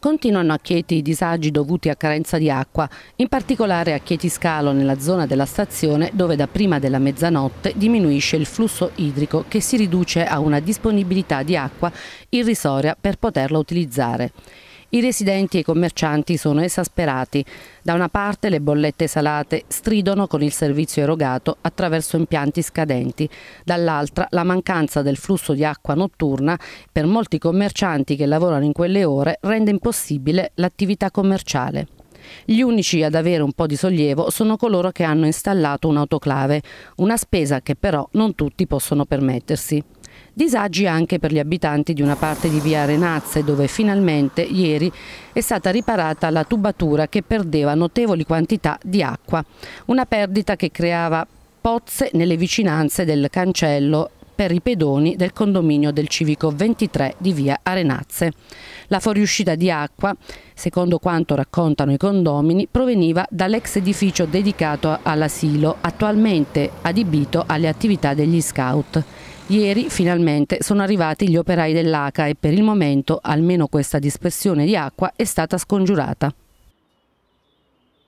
Continuano a Chieti i disagi dovuti a carenza di acqua, in particolare a Chieti Scalo nella zona della stazione dove da prima della mezzanotte diminuisce il flusso idrico che si riduce a una disponibilità di acqua irrisoria per poterla utilizzare. I residenti e i commercianti sono esasperati. Da una parte le bollette salate stridono con il servizio erogato attraverso impianti scadenti, dall'altra la mancanza del flusso di acqua notturna per molti commercianti che lavorano in quelle ore rende impossibile l'attività commerciale. Gli unici ad avere un po' di sollievo sono coloro che hanno installato un'autoclave, una spesa che però non tutti possono permettersi. Disagi anche per gli abitanti di una parte di via Renazze dove finalmente ieri è stata riparata la tubatura che perdeva notevoli quantità di acqua. Una perdita che creava pozze nelle vicinanze del cancello per i pedoni del condominio del civico 23 di via Arenazze. La fuoriuscita di acqua, secondo quanto raccontano i condomini, proveniva dall'ex edificio dedicato all'asilo, attualmente adibito alle attività degli scout. Ieri finalmente sono arrivati gli operai dell'ACA e per il momento almeno questa dispersione di acqua è stata scongiurata.